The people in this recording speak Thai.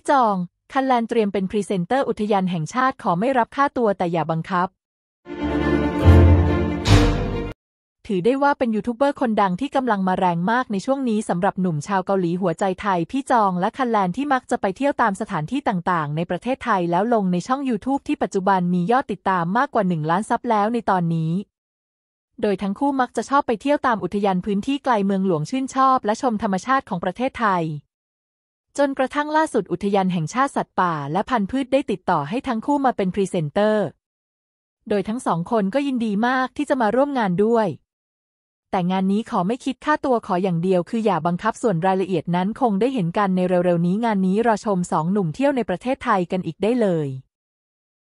พี่จอง คันแลนเตรียมเป็นพรีเซนเตอร์อุทยานแห่งชาติขอไม่รับค่าตัวแต่อย่าบังคับ ถือได้ว่าเป็นยูทูบเบอร์คนดังที่กำลังมาแรงมากในช่วงนี้สำหรับหนุ่มชาวเกาหลีหัวใจไทย พี่จองและคันแลนที่มักจะไปเที่ยวตามสถานที่ต่างๆ ในประเทศไทยแล้วลงในช่อง YouTube ที่ปัจจุบันมียอดติดตามมากกว่า 1 ล้านซับแล้วในตอนนี้ โดยทั้งคู่มักจะชอบไปเที่ยวตามอุทยานพื้นที่ไกลเมืองหลวงชื่นชอบ และชมธรรมชาติของประเทศไทยจนกระทั่งล่าสุดอุทยานแห่งชาติสัตว์ป่า และพันธุ์พืชได้ติดต่อให้ทั้งคู่มาเป็นพรีเซนเตอร์ โดยทั้งสองคนก็ยินดีมากที่จะมาร่วมงานด้วย แต่งานนี้ขอไม่คิดค่าตัวขออย่างเดียวคืออย่าบังคับส่วนรายละเอียดนั้นคงได้เห็นกันในเร็วๆนี้งานนี้รอชมสองหนุ่มเที่ยวในประเทศไทยกันอีกได้เลย